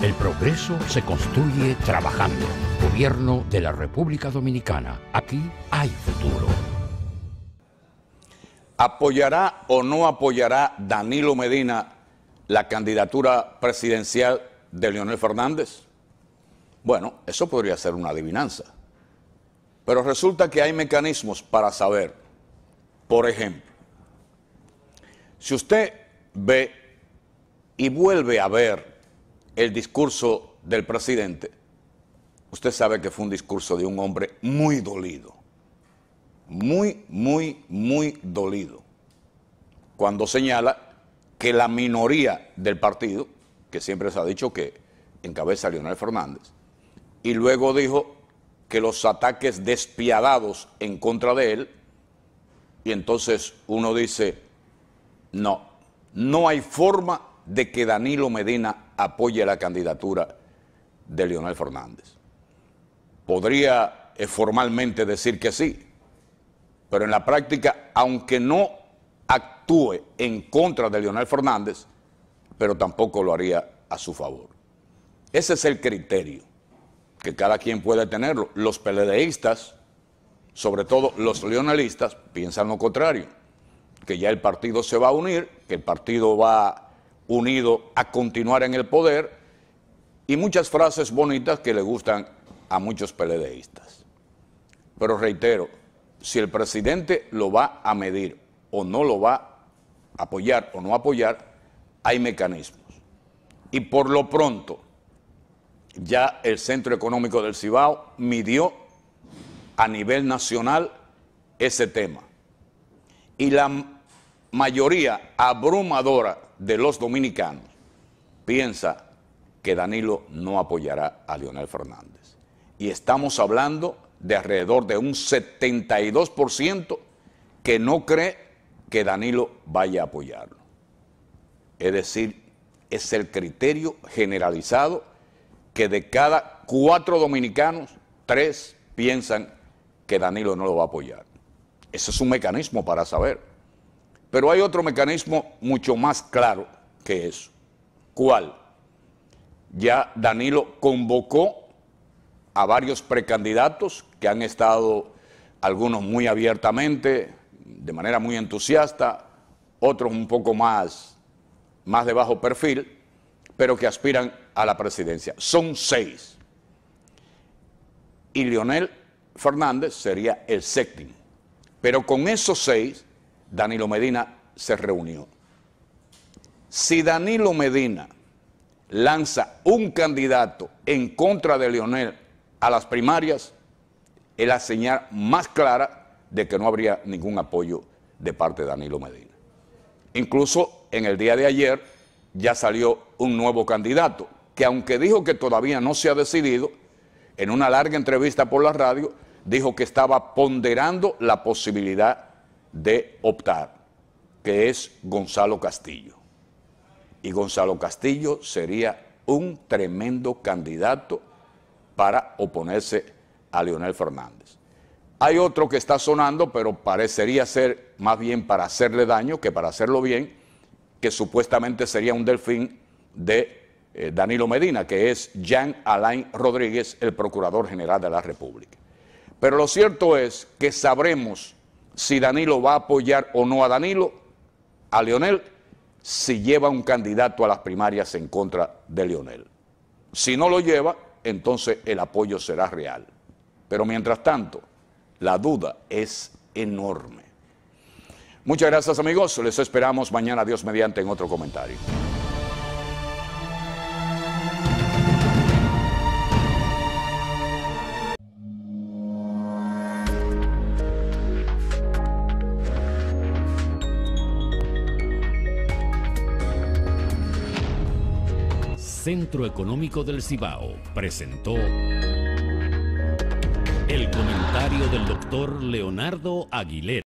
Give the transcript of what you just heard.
El progreso se construye trabajando. Gobierno de la República Dominicana. Aquí hay futuro. ¿Apoyará o no apoyará Danilo Medina la candidatura presidencial de Leonel Fernández? Bueno, eso podría ser una adivinanza. Pero resulta que hay mecanismos para saber. Por ejemplo, si usted ve y vuelve a ver el discurso del presidente, usted sabe que fue un discurso de un hombre muy dolido, muy, muy, muy dolido, cuando señala que la minoría del partido, que siempre se ha dicho que encabeza Leonel Fernández, y luego dijo que los ataques despiadados en contra de él, y entonces uno dice, no, no hay forma de que Danilo Medina apoye la candidatura de Leonel Fernández. Podría eh, formalmente decir que sí, pero en la práctica, aunque no actúe en contra de Leonel Fernández, pero tampoco lo haría a su favor. Ese es el criterio que cada quien puede tenerlo. Los peledeístas, sobre todo los leonelistas, piensan lo contrario, que ya el partido se va a unir, que el partido va a unido a continuar en el poder y muchas frases bonitas que le gustan a muchos peledeístas. Pero reitero, si el presidente lo va a medir o no lo va a apoyar o no apoyar, hay mecanismos. Y por lo pronto, ya el Centro Económico del Cibao midió a nivel nacional ese tema. Y la mayoría abrumadora de los dominicanos piensa que Danilo no apoyará a Leonel Fernández. Y estamos hablando de alrededor de un 72% que no cree que Danilo vaya a apoyarlo. Es decir, es el criterio generalizado que de cada cuatro dominicanos, tres piensan que Danilo no lo va a apoyar. Ese es un mecanismo para saber. Pero hay otro mecanismo mucho más claro que eso. ¿Cuál? Ya Danilo convocó a varios precandidatos que han estado, algunos muy abiertamente, de manera muy entusiasta, otros un poco más, más de bajo perfil, pero que aspiran a la presidencia. Son seis. Y Leonel Fernández sería el séptimo. Pero con esos seis Danilo Medina se reunió. Si Danilo Medina lanza un candidato en contra de Leonel a las primarias, es la señal más clara de que no habría ningún apoyo de parte de Danilo Medina. Incluso en el día de ayer ya salió un nuevo candidato, que aunque dijo que todavía no se ha decidido, en una larga entrevista por la radio, dijo que estaba ponderando la posibilidad de optar, que es Gonzalo Castillo. Y Gonzalo Castillo sería un tremendo candidato para oponerse a Leonel Fernández. Hay otro que está sonando, pero parecería ser más bien para hacerle daño que para hacerlo bien, que supuestamente sería un delfín de eh, Danilo Medina, que es Jean Alain Rodríguez, el Procurador General de la República. Pero lo cierto es que sabremos si Danilo va a apoyar o no a Danilo, a Leonel, si lleva un candidato a las primarias en contra de Leonel. Si no lo lleva, entonces el apoyo será real. Pero mientras tanto, la duda es enorme. Muchas gracias amigos, les esperamos mañana, Dios mediante, en otro comentario. Centro Económico del Cibao presentó el comentario del doctor Leonardo Aguilera.